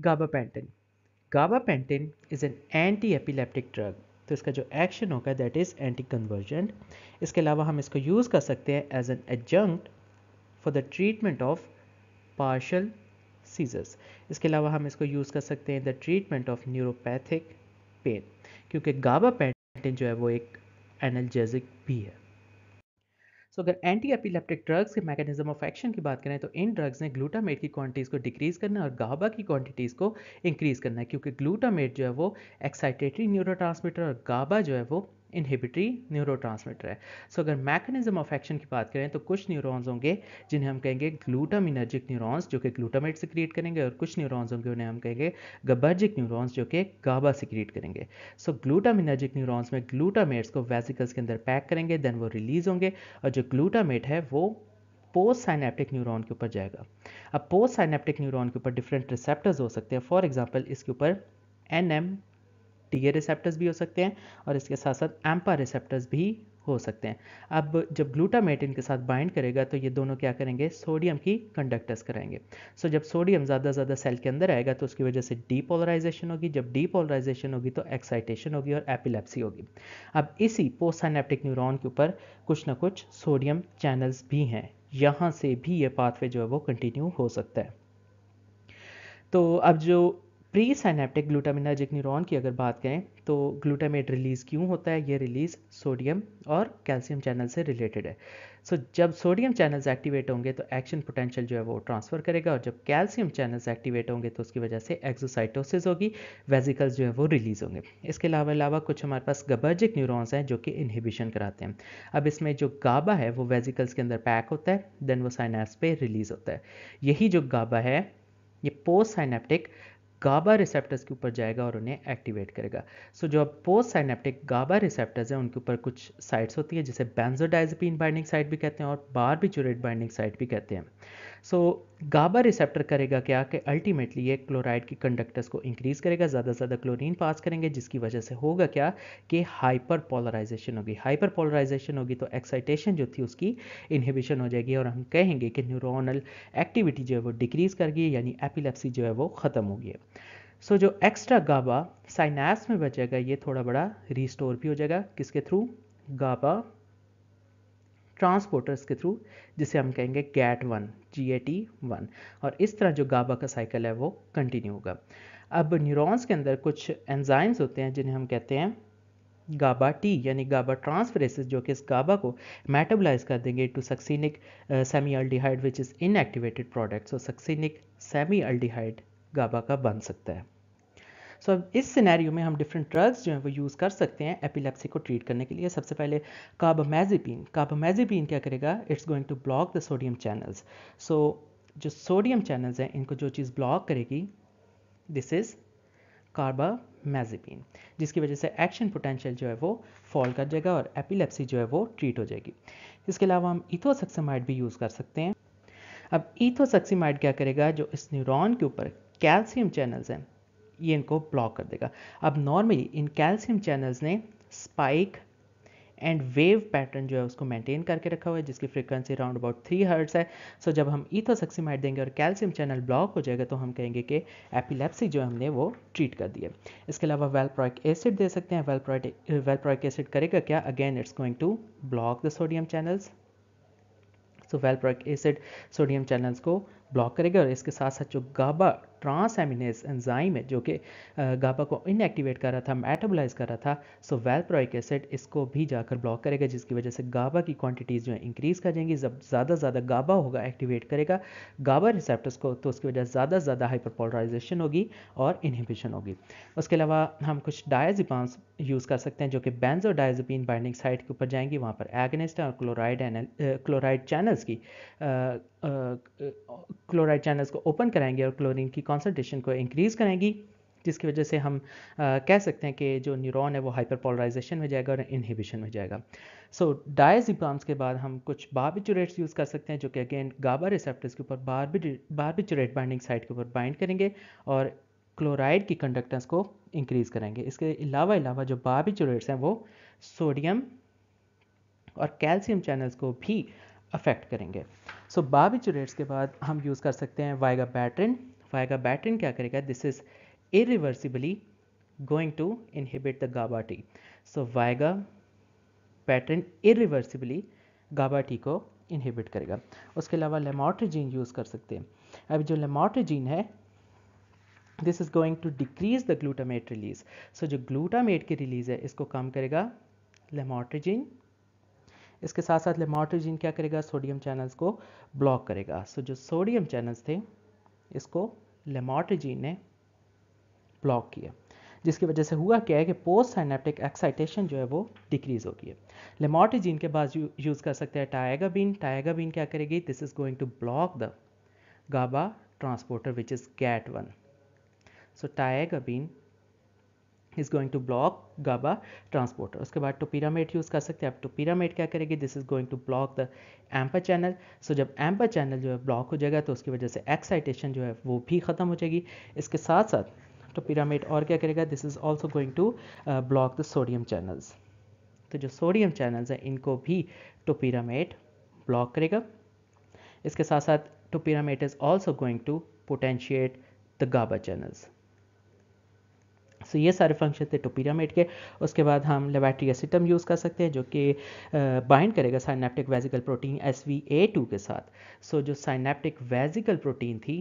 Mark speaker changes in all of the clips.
Speaker 1: gabapentin gabapentin is an anti epileptic drug तो इसका जो एक्शन होगा दैट इज़ एंटी कन्वर्जेंट इसके अलावा हम इसको यूज़ कर सकते हैं as an adjunct for the treatment of partial seizures इसके अलावा हम इसको यूज़ कर सकते हैं the treatment of neuropathic pain क्योंकि गाबापेंटिन जो है वो एक एनर्जेजिक भी है सो अगर एंटी एपिलेप्टिक ड्रग्स के मैकेनिज्म ऑफ एक्शन की बात करें तो इन ड्रग्स ने ग्लूटामेट की क्वांटिटीज़ को डिक्रीज़ करना और गाबा की क्वांटिटीज़ को इंक्रीज़ करना है क्योंकि ग्लूटामेट जो है वो एक्साइटेटरी न्यूरोट्रांसमीटर और गाबा जो है वो इनहिबिटरी न्यूरोट्रांसमीटर है सो so, अगर मैकेनिज्म ऑफ एक्शन की बात करें तो कुछ न्यूरॉन्स होंगे जिन्हें हम कहेंगे ग्लूटम इनर्जिक न्यूरॉन्स जो कि ग्लूटामेट से क्रिएट करेंगे और कुछ न्यूरॉन्स होंगे उन्हें हम कहेंगे गबर्जिक न्यूरॉन्स जो कि गाबा से क्रिएट करेंगे सो ग्लूटम इनर्जिक न्यूरॉन्स में ग्लूटामेट्स को वेसिकल्स के अंदर पैक करेंगे देन वो रिलीज होंगे और जो ग्लूटामेट है वो पोस्ट साइनेप्टिक न्यूरॉन के ऊपर जाएगा अब पोस्ट साइनेप्टिक न्यूरॉन के ऊपर डिफरेंट रिसेप्टर्स हो सकते हैं फॉर एग्जाम्पल इसके ऊपर एन एम टीए रिसेप्टर्स भी हो सकते हैं और इसके साथ साथ एम्पा रिसेप्टर्स भी हो सकते हैं अब जब ग्लूटामेट इनके साथ बाइंड करेगा तो ये दोनों क्या करेंगे सोडियम की कंडक्टर्स कराएंगे सो जब सोडियम ज़्यादा ज़्यादा सेल के अंदर आएगा तो उसकी वजह से डीपोलराइजेशन होगी जब डीपोलराइजेशन होगी तो एक्साइटेशन होगी और एपिलेप्सी होगी अब इसी पोस्टसाइनेप्टिक न्यूरोन के ऊपर कुछ ना कुछ सोडियम चैनल्स भी हैं यहाँ से भी ये पाथवे जो है वो कंटिन्यू हो सकता है तो अब जो प्री सैनेप्टिक ग्लूटामिनाजिक न्यूरॉन की अगर बात करें तो ग्लूटामेट रिलीज़ क्यों होता है ये रिलीज़ सोडियम और कैल्शियम चैनल से रिलेटेड है सो so, जब सोडियम चैनल्स एक्टिवेट होंगे तो एक्शन पोटेंशियल जो है वो ट्रांसफ़र करेगा और जब कैल्शियम चैनल्स एक्टिवेट होंगे तो उसकी वजह से एक्सोसाइटोसिस होगी वेजिकल्स जो है वो रिलीज़ होंगे इसके अलावा अलावा कुछ हमारे पास गबर्जिक न्यूरॉन्स हैं जो कि इनहिबिशन कराते हैं अब इसमें जो गाबा है वो वेजिकल्स के अंदर पैक होता है देन वो साइनेप्स पे रिलीज़ होता है यही जो गाबा है ये पोस्ट साइनेप्टिक गाबा रिसेप्टर्स के ऊपर जाएगा और उन्हें एक्टिवेट करेगा सो so, जो पोस्ट साइनेप्टिक गाबा रिसेप्टर्स हैं उनके ऊपर कुछ साइट्स होती है जिसे बैंजोडाइजपिन बाइंडिंग साइट भी कहते हैं और बारबिचुरेट बाइंडिंग साइट भी कहते हैं सो गाबा रिसेप्टर करेगा क्या कि अल्टीमेटली ये क्लोराइड की कंडक्टर्स को इंक्रीज़ करेगा ज़्यादा से ज़्यादा क्लोरीन पास करेंगे जिसकी वजह से होगा क्या कि हाइपर पोलराइजेशन होगी हाइपर पोलराइजेशन होगी तो एक्साइटेशन जो थी उसकी इनहिबिशन हो जाएगी और हम कहेंगे कि न्यूरोनल एक्टिविटी जो है वो डिक्रीज़ कर गई यानी एपिलेप्सी जो है वो ख़त्म हो गई सो so, जो एक्स्ट्रा गाबा साइनास में बचेगा ये थोड़ा बड़ा रिस्टोर भी हो जाएगा किसके थ्रू गाबा ट्रांसपोर्टर्स के थ्रू जिसे हम कहेंगे GAT one G A T one और इस तरह जो गाबा का साइकिल है वो कंटिन्यू होगा अब न्यूरॉन्स के अंदर कुछ एंजाइम्स होते हैं जिन्हें हम कहते हैं गाबा टी यानी गाबा ट्रांसफरेसिस जो कि इस गाबा को मेटाबलाइज कर देंगे to succinic semi aldehyde which is inactivated product so succinic semi aldehyde GABA का बन सकता है सो so, अब इस सिनेरियो में हम डिफरेंट ड्रग्स जो हैं वो यूज़ कर सकते हैं एपिलेप्सी को ट्रीट करने के लिए सबसे पहले कार्बोमेजिपिन काबामेजिपिन क्या करेगा it's going to block the sodium channels so जो सोडियम चैनल्स हैं इनको जो चीज़ ब्लॉक करेगी दिस इज़ कार्बामेजिपिन जिसकी वजह से एक्शन पोटेंशियल जो है वो फॉल कर जाएगा और एपिलेप्सी जो है वो ट्रीट हो जाएगी इसके अलावा हम इथोसक्सीमाइड भी यूज़ कर सकते हैं अब इथोसक्सीमाइड क्या करेगा जो इस न्यूरॉन के ऊपर कैल्शियम चैनल्स हैं ये इनको ब्लॉक कर देगा अब नॉर्मली इन कैल्शियम चैनल्स ने स्पाइक एंड वेव पैटर्न जो है उसको मेंटेन करके रखा हुआ है जिसकी frequency around about three hertz है सो so, जब हम ईथोसक्सीमाइड देंगे और कैल्शियम चैनल ब्लॉक हो जाएगा तो हम कहेंगे कि एपिलेप्सी जो हमने वो ट्रीट कर दिया इसके अलावा वेलप्रॉइक एसिड दे सकते हैं वेलप्रॉइट वेलप्रॉइक एसिड करेगा क्या again it's going to block the sodium channels so valproic acid sodium channels को ब्लॉक करेगा और इसके साथ साथ जो गाबा एमिनेस एंजाइम है जो कि गाबा को इनएक्टिवेट कर रहा था मेटाबोलाइज कर रहा था सो वेलप्रोइक एसिड इसको भी जाकर ब्लॉक करेगा जिसकी वजह से गाबा की क्वांटिटीज़ जो है इंक्रीज़ कर जाएंगी जब ज़्यादा ज़्यादा गाबा होगा एक्टिवेट करेगा गाबा रिसेप्टर्स को तो उसकी वजह से ज़्यादा से ज़्यादा हाइपरपोलराइजेशन होगी और इनहिबिशन होगी उसके अलावा हम कुछ डायजिपांस यूज़ कर सकते हैं जो कि बेंजो डायजिपिन बाइंडिंग साइट के ऊपर जाएंगी वहाँ पर एगनिस्ट और क्लोराइड क्लोराइड चैनल्स की क्लोराइड चैनल्स को ओपन कराएंगे और क्लोरीन की कॉन्सेंट्रेशन को इंक्रीज़ कराएंगी जिसकी वजह से हम आ, कह सकते हैं कि जो न्यूरॉन है वो हाइपर पोलराइजेशन में जाएगा और इनहिबिशन में जाएगा सो so, डायजिपाम्स के बाद हम कुछ बारबिचुरेट्स यूज़ कर सकते हैं जो कि अगेन गाबा रिसेप्टर्स के ऊपर बारबि बारबिचुरेट बाइंडिंग साइट के ऊपर बाइंड करेंगे और क्लोराइड की कंडक्टेंस को इंक्रीज़ करेंगे इसके अलावा अलावा जो बारबिचुरेट्स हैं वो सोडियम और कैल्शियम चैनल्स को भी अफेक्ट करेंगे सो बाबिचुरेट्स के बाद हम यूज़ कर सकते हैं वाइगा बैटरिन वाइगा बैटरिन क्या करेगा this is irreversibly going to inhibit the GABA T so वाइगा pattern irreversibly गाबा टी को इनहिबिट करेगा उसके अलावा लेमोट्रीजीन यूज़ कर सकते हैं अभी जो लेमोट्रीजीन है this is going to decrease the glutamate release so जो ग्लूटामेट की रिलीज है इसको कम करेगा लेमोट्रीजीन इसके साथ साथ लेमोटोजिन क्या करेगा सोडियम चैनल्स को ब्लॉक करेगा सो so, जो सोडियम चैनल्स थे इसको लेमोटोजिन ने ब्लॉक किया जिसकी वजह से हुआ क्या है कि पोस्ट साइनेप्टिक एक्साइटेशन जो है वो डिक्रीज होगी है लेमोटोजिन के बाद यूज़ कर सकते हैं टाइगाबीन टाइगाबीन क्या करेगी this is going to block the GABA transporter which is GAT one so tiagabine is going to block GABA transporter उसके बाद टोपीरामेट तो यूज़ कर सकते हैं आप टोपीरामेट तो क्या करेगी this is going to block the AMPA channel so जब एम्पर चैनल जो है ब्लॉक हो जाएगा तो उसकी वजह से एक्साइटेशन जो है वो भी ख़त्म हो जाएगी इसके साथ साथ टोपीरामेट तो और क्या करेगा this is also going to block the sodium channels तो जो सोडियम चैनल्स हैं इनको भी टोपीरामेट ब्लॉक करेगा इसके साथ साथ topiramate is also going to potentiate the GABA channels so ये सारे फंक्शन थे टोपीरामेट के उसके बाद हम लेबैट्री एसिटम यूज़ कर सकते हैं जो कि बाइंड करेगा synaptic vesicle protein S V A two के साथ सो so, जो साइनेप्टिक वेजिकल प्रोटीन थी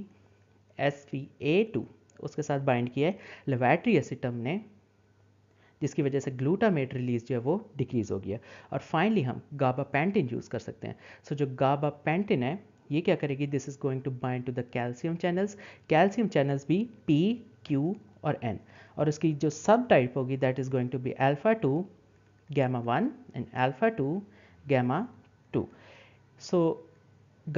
Speaker 1: एस वी ए टू उसके साथ बाइंड किया है लेबैट्री एसिटम ने जिसकी वजह से ग्लूटामेट रिलीज जो है वो डिक्रीज़ हो गया और फाइनली हम गाबा पैंटिन यूज़ कर सकते हैं सो so, जो गाबा पैंटिन है ये क्या करेगी this is going to bind to the calcium channels calcium channels भी पी क्यू और एन और उसकी जो सब टाइप होगी that is going to be alpha two gamma one and alpha two gamma two so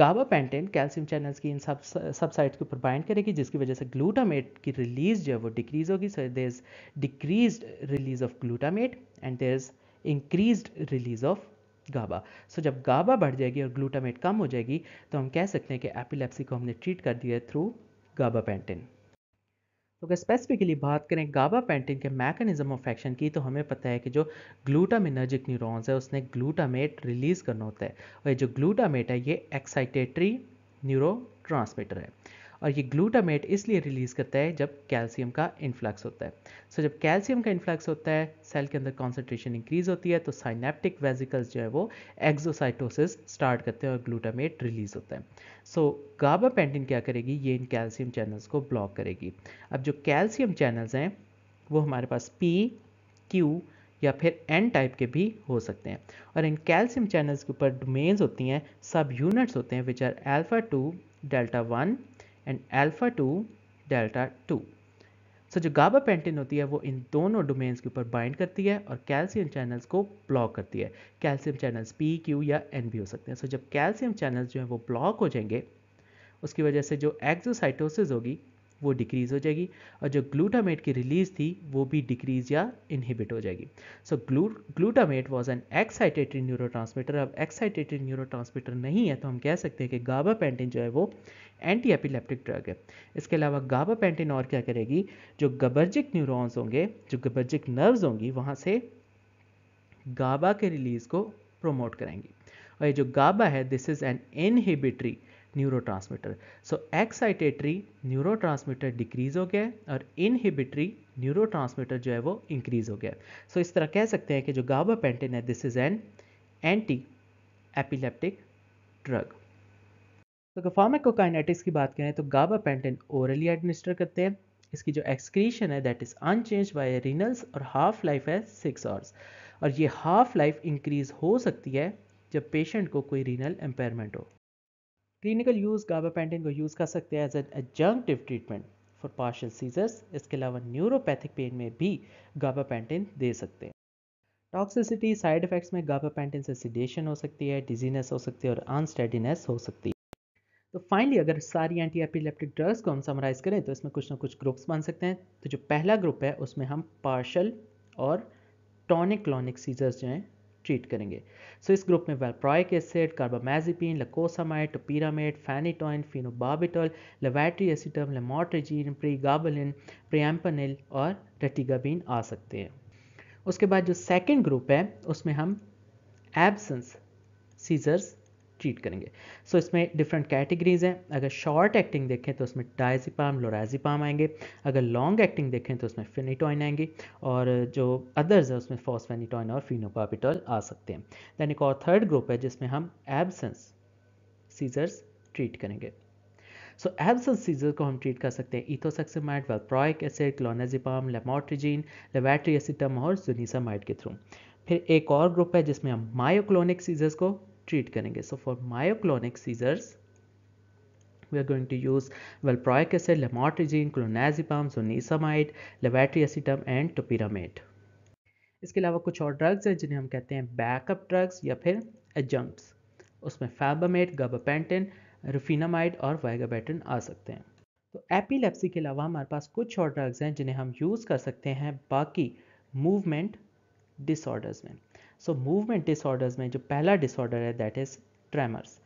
Speaker 1: gabapentin calcium channels की इन सब सब साइट्स के ऊपर बाइंड करेगी जिसकी वजह से ग्लूटामेट की रिलीज जो है वो डिक्रीज होगी सो there is decrease release of glutamate and there is increase release of गाबा सो जब गाबा बढ़ जाएगी और ग्लूटामेट कम हो जाएगी तो हम कह सकते हैं कि एपिलेप्सी को हमने ट्रीट कर दिया है थ्रू गाबा पेंटेन तो अगर स्पेसिफिकली बात करें गाबा पेंटिन के मैकेनिज्म ऑफ एक्शन की तो हमें पता है कि जो ग्लूटामिनर्जिक न्यूरॉन्स है उसने ग्लूटामेट रिलीज करना होता है और ये जो ग्लूटामेट है ये एक्साइटेटरी न्यूरो है और ये ग्लूटामेट इसलिए रिलीज़ करता है जब कैल्शियम का इन्फ्लक्स होता है सो so, जब कैल्शियम का इन्फ्लक्स होता है सेल के अंदर कॉन्सेंट्रेशन इंक्रीज होती है तो साइनेप्टिक वेजिकल्स जो है वो एक्जोसाइटोसिस स्टार्ट करते हैं और ग्लूटामेट रिलीज होता है सो so, गाबापेंटिन क्या करेगी ये इन कैल्शियम चैनल्स को ब्लॉक करेगी अब जो कैल्शियम चैनल्स हैं वो हमारे पास पी क्यू या फिर एन टाइप के भी हो सकते हैं और इन कैल्शियम चैनल्स के ऊपर डोमेन्स होती हैं सब यूनिट्स होते हैं which are alpha two delta one and alpha two delta two so जो गाबा पेंटिन होती है वो इन दोनों डोमेन्स के ऊपर बाइंड करती है और कैल्शियम चैनल्स को ब्लॉक करती है कैल्शियम चैनल्स पी क्यू या एन भी हो सकते हैं सो so जब कैल्शियम चैनल्स जो हैं वो ब्लॉक हो जाएंगे उसकी वजह से जो एक्जोसाइटोसिस होगी वो डिक्रीज़ हो जाएगी और जो ग्लूटामेट की रिलीज़ थी वो भी डिक्रीज़ या इनहिबिट हो जाएगी so glu glutamate was an excitatory neuro अब एक्साइटेटरी न्यूरो नहीं है तो हम कह सकते हैं कि गाबा पेंटिन जो है वो एंटी एपिलेप्टिक ड्रग है इसके अलावा गाबापेंटिन और क्या करेगी जो गबर्जिक न्यूरॉन्स होंगे जो गबर्जिक नर्व्स होंगी वहाँ से गाबा के रिलीज को प्रमोट करेंगी और ये जो गाबा है this is an inhibitory transmitter so excitatory transmitter decrease हो गया और इनहिबिटरी ट्रांसमीटर जो है वो इंक्रीज हो गया सो so, इस तरह कह सकते हैं कि जो गाबा पेंटिन है this is an anti epileptic drug तो अगर फार्माकोकाइनेटिक्स की बात करें तो गाबा पेंटिन ओरली एडमिनिस्टर करते हैं इसकी जो एक्सक्रीशन है that is unchange by renals और हाफ लाइफ है सिक्स आवर्स और ये हाफ लाइफ इंक्रीज हो सकती है जब पेशेंट को कोई रीनल एम्पेयरमेंट हो क्लिनिकल यूज़ गाबापेंटिन को यूज़ कर सकते हैं as an adjunctive treatment for partial seizures इसके अलावा न्यूरोपैथिक पेन में भी गाबापेंटिन दे सकते हैं टॉक्सिसिटी साइड इफेक्ट्स में गाबापेंटिन से सिडेशन हो सकती है डिजीनेस हो सकती है और अनस्टेडीनेस हो सकती है तो फाइनली अगर सारी एंटी एपिलेप्टिक ड्रग्स को हम समराइज करें तो इसमें कुछ ना कुछ ग्रुप्स बन सकते हैं तो जो पहला ग्रुप है उसमें हम पार्शल और टॉनिक क्लॉनिक सीजर्स जो हैं ट्रीट करेंगे सो so, इस ग्रुप में वेलप्रॉइक एसिड कार्बामेजिपिन लकोसामाइड टोपीरामेड फैनिटॉइन फिनोबाबिटॉल लेवैट्री एसिटम लेमोट्रेजिन प्रीगाबलिन प्रियम्पनिल और रेटिगाबिन आ सकते हैं उसके बाद जो सेकेंड ग्रुप है उसमें हम एबसेंस सीजर्स ट्रीट करेंगे सो so, इसमें डिफरेंट कैटेगरीज हैं अगर शॉर्ट एक्टिंग देखें तो उसमें डाइजिपाम लोराजिपाम आएंगे अगर लॉन्ग एक्टिंग देखें तो उसमें फिनिटॉइन आएंगी और जो अदर्स है उसमें फॉस्फेनिटॉइन और फिनोपापिटॉल आ सकते हैं दैन एक और थर्ड ग्रुप है जिसमें हम एबसेंस सीजर्स ट्रीट करेंगे सो एब्सेंस सीजर को हम ट्रीट कर सकते हैं इथोसक्सीमाइड वेलप्रोइक एसिड क्लोनाजिपाम लेमोट्रीजीन लेबैट्री एसिटम और जुनीसामाइड के थ्रू फिर एक और ग्रुप है जिसमें हम मायोक्लोनिक सीजर्स को ट्रीट करेंगे so for myoclonic seizures we are going to use use acid acid, clonazepam zonisamide zonisamide, acetam and topiramate इसके अलावा कुछ और ड्रग्स हैं जिन्हें हम कहते हैं बैकअप ड्रग्स या फिर एजम्प्स उसमें फैबामेट गबापेंटिन रुफिनामाइड और वाइगाबेटिन आ सकते हैं तो एपिलेप्सी के अलावा हमारे पास कुछ और ड्रग्स हैं जिन्हें हम यूज़ कर सकते हैं बाकी मूवमेंट डिसऑर्डर्स में सो मूवमेंट डिसऑर्डर्स में जो पहला डिसऑर्डर है दैट इज़ ट्रैमर्स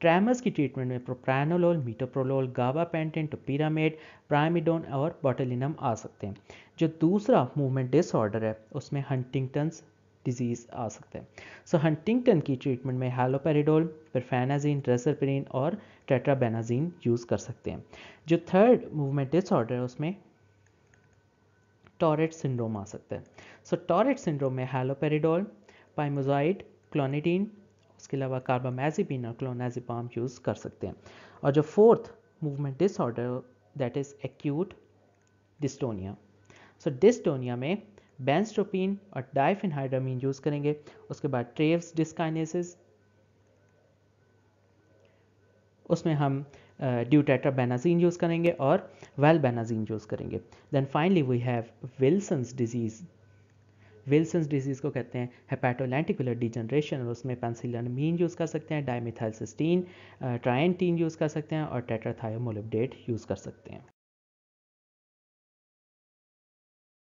Speaker 1: ट्रैमर्स की ट्रीटमेंट में प्रोप्रैनोलोल मीटोप्रोलोल गाबापेंटिन टोपीरामेड प्राइमिडोन और बॉटलिनम आ सकते हैं जो दूसरा मूवमेंट डिसऑर्डर है उसमें हंटिंगटन्स डिजीज़ आ सकते हैं सो हंटिंगटन की ट्रीटमेंट में हेलोपेरिडोल परफेनाजीन रेसरपेरिन और टेट्राबेनाजीन यूज़ कर सकते हैं जो थर्ड मूवमेंट डिसऑर्डर है उसमें टॉरेट सिंड्रोम आ सकता है सो टॉरेट सिंड्रोम में हेलोपेरिडोल पाइमोजाइड क्लोनिटीन उसके अलावा कार्बामेजिपिन और क्लोनाजिपाम यूज़ कर सकते हैं और जो fourth movement disorder that is acute dystonia so dystonia में बेंस्ट्रोपिन और डाइफिनहाइड्रामीन यूज़ करेंगे उसके बाद ट्रेव्स डिस्काइनेसिस उसमें हम ड्यूटेट्रा बेनाजीन यूज़ करेंगे और वेल बेनाजीन यूज़ करेंगे then finally we have Wilson's disease Wilson's disease को कहते हैं हेपैटोलैंटिकुलर डिजनरेशन और उसमें मीन यूज़ कर सकते हैं डायमिथाइलसिस्टीन ट्राइनटीन यूज़ कर सकते हैं और टेट्राथायोमोलिपडेट यूज़ कर सकते हैं